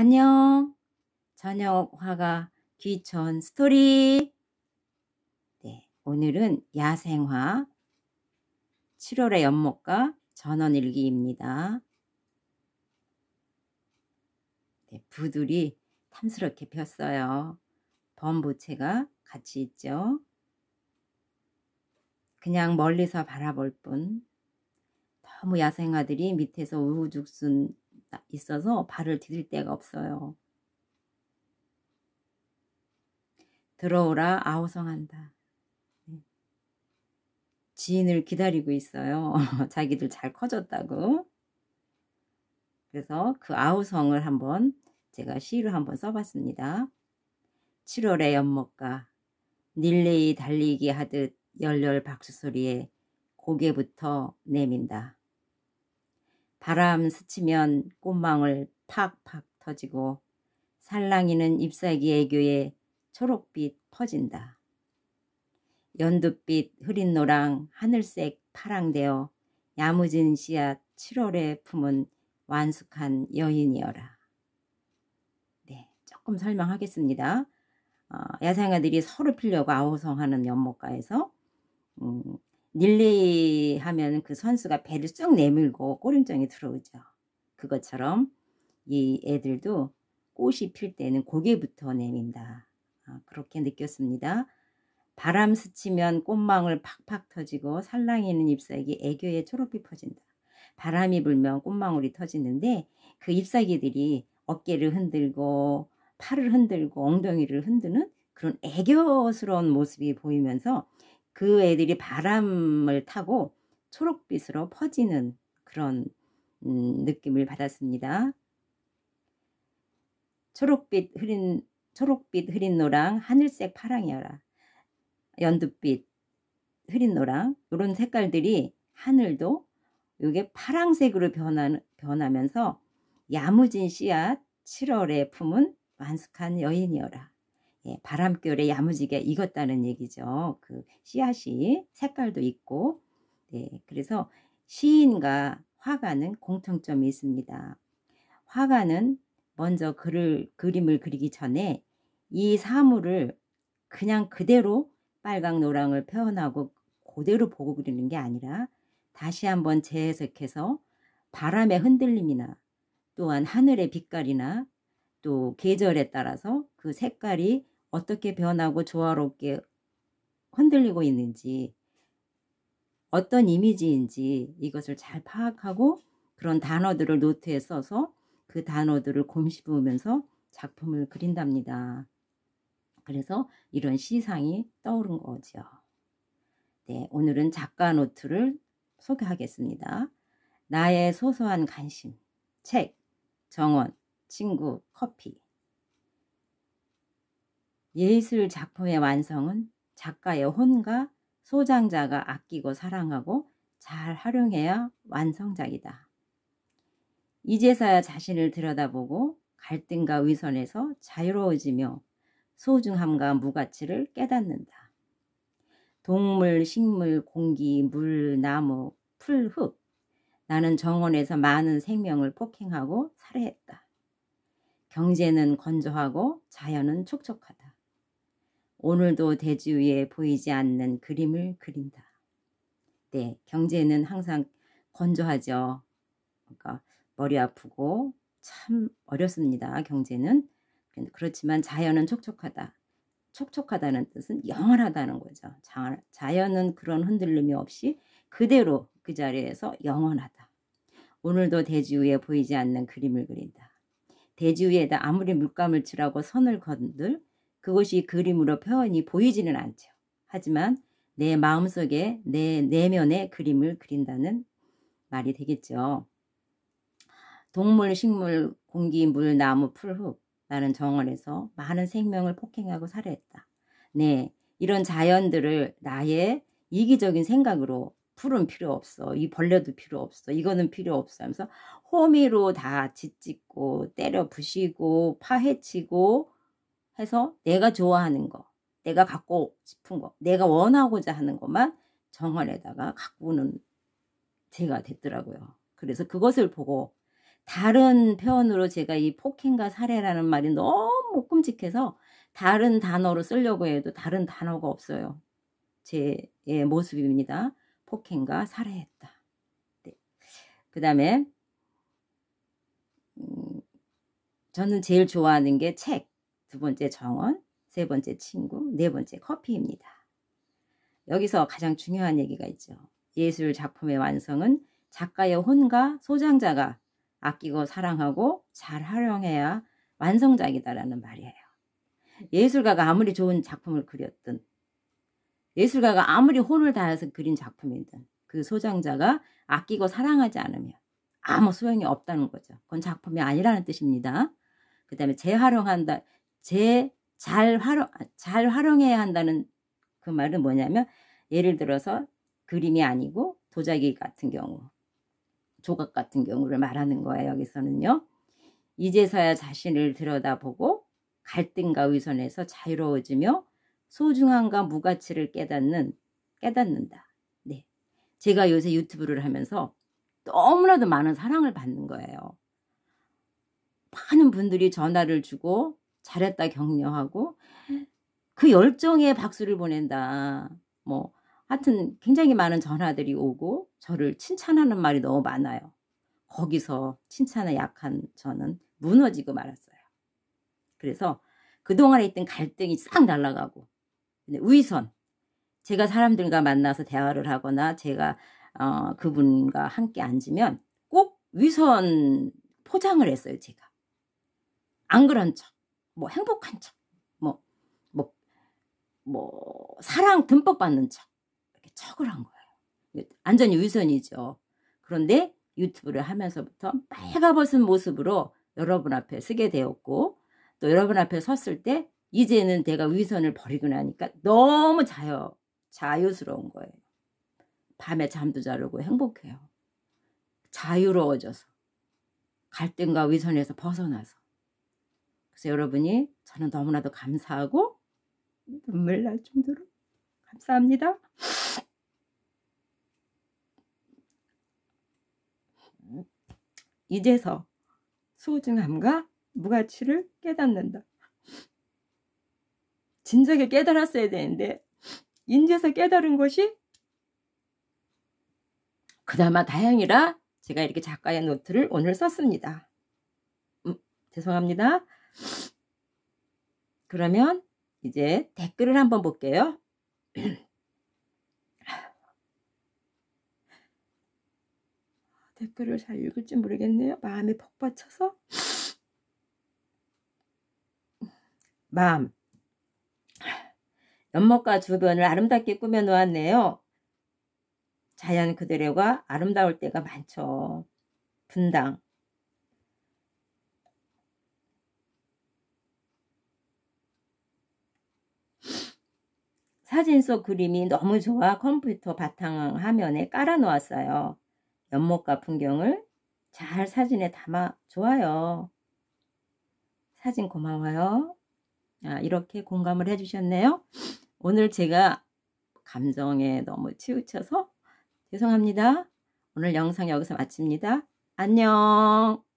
안녕. 저녁 화가 귀천 스토리. 네, 오늘은 야생화 7월의 연못과 전원일기입니다. 네, 부들이 탐스럽게 폈어요. 범부채가 같이 있죠. 그냥 멀리서 바라볼 뿐 너무 야생화들이 밑에서 우후죽순 있어서 발을 디딜 데가 없어요. 들어오라 아우성한다. 네. 지인을 기다리고 있어요. 자기들 잘 커졌다고. 그래서 그 아우성을 한번 제가 시를 한번 써봤습니다. 7월의 연못가 닐레이 달리기 하듯 열렬 박수 소리에 고개부터 내민다. 바람 스치면 꽃망울 팍팍 터지고 살랑이는 잎사귀 애교에 초록빛 퍼진다. 연두빛 흐린 노랑 하늘색 파랑되어 야무진 씨앗 7월의 품은 완숙한 여인이어라 네, 조금 설명하겠습니다. 어, 야생아들이 서로 필려고 아우성하는 연못가에서 닐리 하면 그 선수가 배를 쑥 내밀고 꼬림장이 들어오죠. 그것처럼 이 애들도 꽃이 필 때는 고개부터 내민다. 아, 그렇게 느꼈습니다. 바람 스치면 꽃망울 팍팍 터지고 살랑이는 잎사귀 애교에 초록빛 퍼진다. 바람이 불면 꽃망울이 터지는데 그 잎사귀들이 어깨를 흔들고 팔을 흔들고 엉덩이를 흔드는 그런 애교스러운 모습이 보이면서 그 애들이 바람을 타고 초록빛으로 퍼지는 그런 음, 느낌을 받았습니다. 초록빛 흐린 초록빛 흐린 노랑 하늘색 파랑이어라 연두빛 흐린 노랑 이런 색깔들이 하늘도 이게 파랑색으로 변하, 변하면서 야무진 씨앗 7월의 품은 완숙한 여인이어라 예, 바람결에 야무지게 익었다는 얘기죠. 그 씨앗이 색깔도 있고 네, 그래서 시인과 화가는 공통점이 있습니다. 화가는 먼저 글을 그림을 그리기 전에 이 사물을 그냥 그대로 빨강 노랑을 표현하고 그대로 보고 그리는 게 아니라 다시 한번 재해석해서 바람의 흔들림이나 또한 하늘의 빛깔이나 또 계절에 따라서 그 색깔이 어떻게 변하고 조화롭게 흔들리고 있는지 어떤 이미지인지 이것을 잘 파악하고 그런 단어들을 노트에 써서 그 단어들을 곰씹으면서 작품을 그린답니다. 그래서 이런 시상이 떠오른 거죠 네, 오늘은 작가 노트를 소개하겠습니다. 나의 소소한 관심, 책, 정원, 친구, 커피. 예술 작품의 완성은 작가의 혼과 소장자가 아끼고 사랑하고 잘 활용해야 완성작이다. 이제서야 자신을 들여다보고 갈등과 위선에서 자유로워지며 소중함과 무가치를 깨닫는다. 동물, 식물, 공기, 물, 나무, 풀, 흙. 나는 정원에서 많은 생명을 폭행하고 살해했다. 경제는 건조하고 자연은 촉촉하다. 오늘도 대지 위에 보이지 않는 그림을 그린다. 네, 경제는 항상 건조하죠. 그러니까 머리 아프고 참 어렵습니다. 경제는. 그렇지만 자연은 촉촉하다. 촉촉하다는 뜻은 영원하다는 거죠. 자연은 그런 흔들림이 없이 그대로 그 자리에서 영원하다. 오늘도 대지 위에 보이지 않는 그림을 그린다. 대지 위에다 아무리 물감을 칠하고 선을 건들 그것이 그림으로 표현이 보이지는 않죠. 하지만 내 마음속에 내 내면의 그림을 그린다는 말이 되겠죠. 동물, 식물, 공기, 물, 나무, 풀, 흙. 나는 정원에서 많은 생명을 폭행하고 살해했다. 네, 이런 자연들을 나의 이기적인 생각으로 풀은 필요 없어. 이 벌레도 필요 없어. 이거는 필요 없어 하면서 호미로 다 짓짓고 때려 부시고 파헤치고 해서 내가 좋아하는 거, 내가 갖고 싶은 거, 내가 원하고자 하는 것만 정원에다가 갖고 는 제가 됐더라고요. 그래서 그것을 보고 다른 표현으로 제가 이 폭행과 살해라는 말이 너무 끔찍해서 다른 단어로 쓰려고 해도 다른 단어가 없어요. 제 예, 모습입니다. 폭행과 살해했다. 네. 그 다음에 음, 저는 제일 좋아하는 게 책, 두 번째 정원, 세 번째 친구, 네 번째 커피입니다. 여기서 가장 중요한 얘기가 있죠. 예술 작품의 완성은 작가의 혼과 소장자가 아끼고 사랑하고 잘 활용해야 완성작이다라는 말이에요. 예술가가 아무리 좋은 작품을 그렸든 예술가가 아무리 혼을 다해서 그린 작품이든 그 소장자가 아끼고 사랑하지 않으면 아무 소용이 없다는 거죠. 그건 작품이 아니라는 뜻입니다. 그 다음에 재활용한다, 재, 잘 활용, 아, 잘 활용해야 한다는 그 말은 뭐냐면 예를 들어서 그림이 아니고 도자기 같은 경우, 조각 같은 경우를 말하는 거예요. 여기서는요. 이제서야 자신을 들여다보고 갈등과 의선에서 자유로워지며 소중함과 무가치를 깨닫는 깨닫는다. 네. 제가 요새 유튜브를 하면서 너무나도 많은 사랑을 받는 거예요. 많은 분들이 전화를 주고 잘했다 격려하고 그 열정에 박수를 보낸다. 뭐 하여튼 굉장히 많은 전화들이 오고 저를 칭찬하는 말이 너무 많아요. 거기서 칭찬에 약한 저는 무너지고 말았어요. 그래서 그동안에 있던 갈등이 싹 날아가고 네, 위선 제가 사람들과 만나서 대화를 하거나 제가 어, 그분과 함께 앉으면 꼭 위선 포장을 했어요, 제가. 안 그런 척, 뭐 행복한 척, 뭐, 뭐, 뭐, 사랑 듬뿍 받는 척. 이렇게 척을 한 거예요. 완전히 위선이죠. 그런데 유튜브를 하면서부터 빨가벗은 모습으로 여러분 앞에 서게 되었고, 또 여러분 앞에 섰을 때 이제는 내가 위선을 버리고 나니까 너무 자유, 자유스러운 거예요. 밤에 잠도 자르고 행복해요. 자유로워져서 갈등과 위선에서 벗어나서 그래서 여러분이 저는 너무나도 감사하고 눈물 날 정도로 감사합니다. 이제서 소중함과 무가치를 깨닫는다. 진작에 깨달았어야 되는데 인제서 깨달은 것이 그나마 다행이라 제가 이렇게 작가의 노트를 오늘 썼습니다. 음, 죄송합니다. 그러면 이제 댓글을 한번 볼게요. 댓글을 잘 읽을지 모르겠네요. 마음이 폭받쳐서 마음 연못과 주변을 아름답게 꾸며 놓았네요. 자연 그대로가 아름다울 때가 많죠. 분당 사진 속 그림이 너무 좋아 컴퓨터 바탕 화면에 깔아놓았어요. 연못과 풍경을 잘 사진에 담아 좋아요. 사진 고마워요. 아, 이렇게 공감을 해주셨네요. 오늘 제가 감정에 너무 치우쳐서 죄송합니다. 오늘 영상 여기서 마칩니다. 안녕